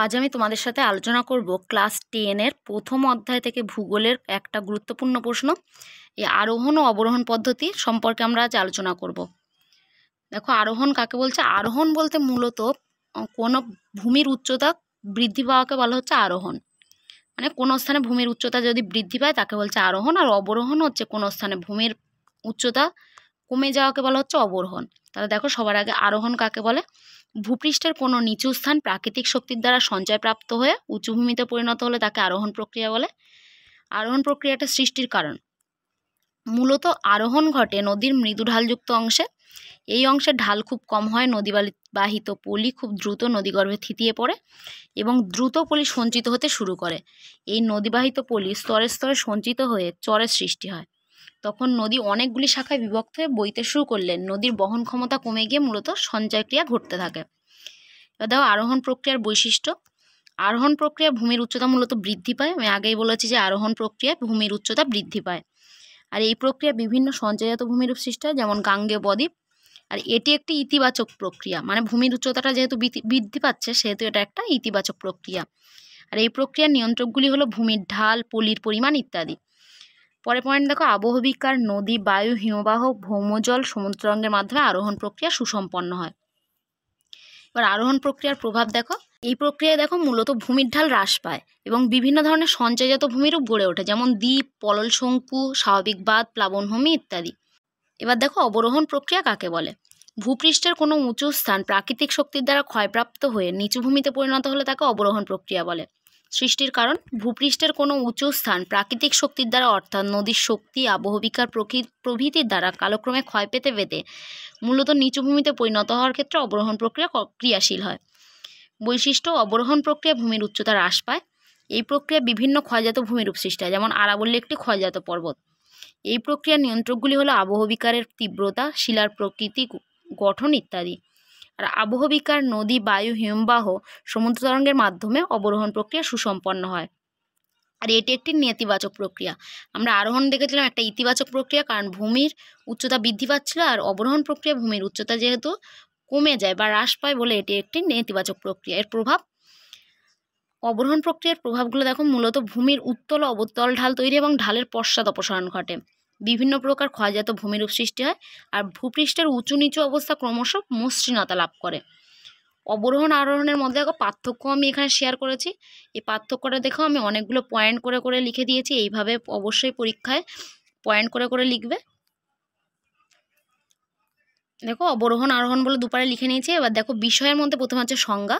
আজ আমি তোমাদের সাথে আলোচনা করব ক্লাস টেনের প্রথম অধ্যায় থেকে ভূগোলের একটা গুরুত্বপূর্ণ প্রশ্ন এই আরোহণ ও অবরোহণ পদ্ধতি সম্পর্কে আমরা আজ আলোচনা করব দেখো আরোহণ কাকে বলছে আরোহণ বলতে মূলত কোনো ভূমির উচ্চতা বৃদ্ধি পাওয়াকে বলা হচ্ছে আরোহণ মানে কোনো স্থানে ভূমির উচ্চতা যদি বৃদ্ধি পায় তাকে বলছে আরোহণ আর অবরোহণ হচ্ছে কোনো স্থানে ভূমির উচ্চতা কমে যাওয়াকে বলা হচ্ছে অবরোহণ তাহলে দেখো সবার আগে আরোহণ কাকে বলে ভূপৃষ্ঠের কোনো নিচু স্থান প্রাকৃতিক শক্তির দ্বারা সঞ্চয়প্রাপ্ত হয়ে উঁচুভূমিতে পরিণত হলে তাকে আরোহণ প্রক্রিয়া বলে আরোহণ প্রক্রিয়াটা সৃষ্টির কারণ মূলত আরোহণ ঘটে নদীর মৃদু ঢালযুক্ত অংশে এই অংশের ঢাল খুব কম হয় নদী বাহিত পলি খুব দ্রুত নদীগর্ভে থিতিয়ে পড়ে এবং দ্রুত পলি সঞ্চিত হতে শুরু করে এই নদীবাহিত পলি স্তরে স্তরে সঞ্চিত হয়ে চরের সৃষ্টি হয় তখন নদী অনেকগুলি শাখায় বিভক্ত হয়ে বইতে শুরু করলেন নদীর বহন ক্ষমতা কমে গিয়ে মূলত সঞ্চয় ক্রিয়া ঘটতে থাকে এবার দেখো আরোহণ প্রক্রিয়ার বৈশিষ্ট্য আরোহণ প্রক্রিয়া ভূমির উচ্চতা মূলত বৃদ্ধি পায় আমি আগেই বলেছি যে আরোহণ প্রক্রিয়ায় ভূমির উচ্চতা বৃদ্ধি পায় আর এই প্রক্রিয়া বিভিন্ন সঞ্চয়জাত ভূমিরূপ সৃষ্টি হয় যেমন গাঙ্গে বদ্বীপ আর এটি একটি ইতিবাচক প্রক্রিয়া মানে ভূমির উচ্চতাটা যেহেতু বৃদ্ধি পাচ্ছে সেহেতু এটা একটা ইতিবাচক প্রক্রিয়া আর এই প্রক্রিয়ার নিয়ন্ত্রকগুলি হলো ভূমির ঢাল পলির পরিমাণ ইত্যাদি পরে পয়েন্ট দেখো আবহবিকার নদী বায়ু হিমবাহ ভৌমজল সমুদ্রঙ্গের মাধ্যমে আরোহণ প্রক্রিয়া সুসম্পন্ন হয় এবার আরোহণ প্রক্রিয়ার প্রভাব দেখো এই প্রক্রিয়ায় দেখো মূলত ভূমির ঢাল হ্রাস পায় এবং বিভিন্ন ধরনের সঞ্চয়জাত ভূমিরূপ গড়ে ওঠে যেমন দ্বীপ পলল শঙ্কু স্বাভাবিক বাঁধ প্লাবনভূমি ইত্যাদি এবার দেখো অবরোহণ প্রক্রিয়া কাকে বলে ভূপৃষ্ঠের কোনো উঁচু স্থান প্রাকৃতিক শক্তির দ্বারা ক্ষয়প্রাপ্ত হয়ে নিচু ভূমিতে পরিণত হলে তাকে অবরোহণ প্রক্রিয়া বলে সৃষ্টির কারণ ভূপৃষ্ঠের কোনো উঁচু স্থান প্রাকৃতিক শক্তির দ্বারা অর্থাৎ নদীর শক্তি আবহবিকার প্রভৃতির দ্বারা কালক্রমে ক্ষয় পেতে পেতে মূলত নিচু ভূমিতে পরিণত হওয়ার ক্ষেত্রে অবরোহণ প্রক্রিয়া ক্রিয়াশীল হয় বৈশিষ্ট্য অবরোহণ প্রক্রিয়া ভূমির উচ্চতা হ্রাস পায় এই প্রক্রিয়া বিভিন্ন ক্ষয়জাত ভূমিরূপ সৃষ্টি হয় যেমন আরাবল্লী একটি ক্ষয়জাত পর্বত এই প্রক্রিয়ার নিয়ন্ত্রকগুলি হলো আবহবিকারের তীব্রতা শিলার প্রকৃতি গঠন ইত্যাদি আর আবহবিকার নদী বায়ু হিমবাহ সমুদ্র তরঙ্গের মাধ্যমে অবরোহণ প্রক্রিয়া সুসম্পন্ন হয় আর এটি একটি নেতিবাচক প্রক্রিয়া আমরা আরোহণ দেখেছিলাম একটা ইতিবাচক প্রক্রিয়া কারণ ভূমির উচ্চতা বৃদ্ধি পাচ্ছিল আর অবরোহণ প্রক্রিয়া ভূমির উচ্চতা যেহেতু কমে যায় বা হ্রাস পায় বলে এটি একটি নেতিবাচক প্রক্রিয়া এর প্রভাব অবরোহণ প্রক্রিয়ার প্রভাবগুলো দেখো মূলত ভূমির উত্তল অবতল ঢাল তৈরি এবং ঢালের পশ্চাৎ অপসারণ ঘটে বিভিন্ন প্রকার ক্ষয়জাত ভূমিরূপ সৃষ্টি হয় আর ভূপৃষ্ঠের উঁচু নিচু অবস্থা ক্রমশ মসৃণতা লাভ করে অবরোহণ আরোহণের মধ্যে দেখো পার্থক্য আমি এখানে শেয়ার করেছি এই পার্থক্যটা দেখো আমি অনেকগুলো পয়েন্ট করে করে লিখে দিয়েছি এইভাবে অবশ্যই পরীক্ষায় পয়েন্ট করে করে লিখবে দেখো অবরোহণ আরোহণ বলে দুপারে লিখে নিয়েছি এবার দেখো বিষয়ের মধ্যে প্রথমে হচ্ছে সংজ্ঞা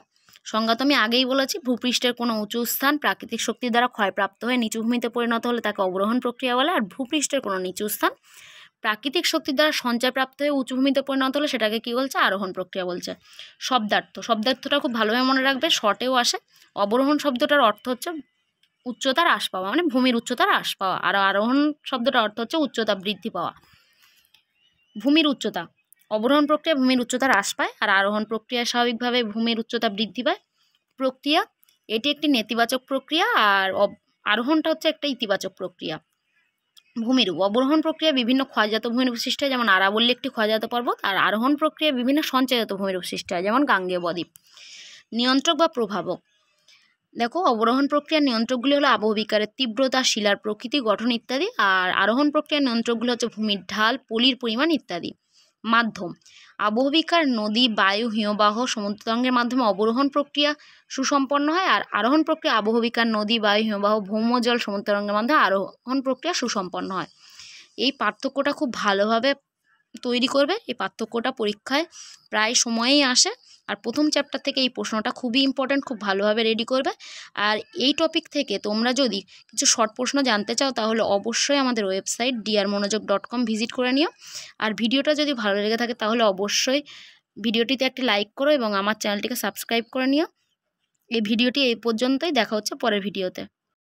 সংজ্ঞা তো আমি আগেই বলেছি ভূপৃষ্ঠের কোনো উঁচু স্থান প্রাকৃতিক শক্তির দ্বারা ক্ষয়প্রাপ্ত হয়ে নিচু ভূমিতে পরিণত হলে তাকে অবরোহণ প্রক্রিয়া বলে আর ভূপৃষ্ঠের কোনো নিচু স্থান প্রাকৃতিক শক্তির দ্বারা সঞ্চয়প্রাপ্ত হয়ে উঁচু ভূমিতে পরিণত হলে সেটাকে কী বলছে আরোহণ প্রক্রিয়া বলছে শব্দার্থ শব্দার্থটা খুব ভালোভাবে মনে রাখবে শর্টেও আসে অবরোহণ শব্দটার অর্থ হচ্ছে উচ্চতার হ্রাস পাওয়া মানে ভূমির উচ্চতার হ্রাস পাওয়া আর আরোহণ শব্দটার অর্থ হচ্ছে উচ্চতা বৃদ্ধি পাওয়া ভূমির উচ্চতা অবরোহণ প্রক্রিয়া ভূমির উচ্চতা হ্রাস পায় আর আরোহণ প্রক্রিয়া স্বাভাবিকভাবে ভূমির উচ্চতা বৃদ্ধি পায় প্রক্রিয়া এটি একটি নেতিবাচক প্রক্রিয়া আর আরোহণটা হচ্ছে একটা ইতিবাচক প্রক্রিয়া ভূমিরূপ অবরোহণ প্রক্রিয়া বিভিন্ন ক্ষয়জাত ভূমির সৃষ্টি হয় যেমন আরাবল্লী একটি ক্ষয়জাত পর্বত আর আরোহণ প্রক্রিয়া বিভিন্ন সঞ্চয়জাত ভূমিরূপ সৃষ্টি হয় যেমন গাঙ্গেয় বদ্বীপ নিয়ন্ত্রক বা প্রভাবক দেখো অবরোহণ প্রক্রিয়ার নিয়ন্ত্রকগুলি হলো আবহবিকারের তীব্রতা শিলার প্রকৃতি গঠন ইত্যাদি আর আরোহণ প্রক্রিয়ার নিয়ন্ত্রকগুলি হচ্ছে ভূমির ঢাল পলির পরিমাণ ইত্যাদি মাধ্যম আবহবিকার নদী বায়ু হিমবাহ সমুদ্রতরঙ্গের মাধ্যমে অবরোহণ প্রক্রিয়া সুসম্পন্ন হয় আর আরোহণ প্রক্রিয়া আবহবিকার নদী বায়ু হিমবাহ ভৌমজল সমুদ্রতরঙ্গের মাধ্যমে আরোহণ প্রক্রিয়া সুসম্পন্ন হয় এই পার্থক্যটা খুব ভালোভাবে তৈরি করবে এই পার্থক্যটা পরীক্ষায় প্রায় সময়েই আসে আর প্রথম চ্যাপ্টার থেকে এই প্রশ্নটা খুবই ইম্পর্ট্যান্ট খুব ভালোভাবে রেডি করবে আর এই টপিক থেকে তোমরা যদি কিছু শর্ট প্রশ্ন জানতে চাও তাহলে অবশ্যই আমাদের website DR Monojog dot com visit করে নিও আর ভিডিওটা যদি ভালো লেগে থাকে তাহলে অবশ্যই ভিডিওটিতে একটি লাইক করো এবং আমার চ্যানেলটিকে সাবস্ক্রাইব করে নিও এই ভিডিওটি এই পর্যন্তই দেখা হচ্ছে পরের ভিডিওতে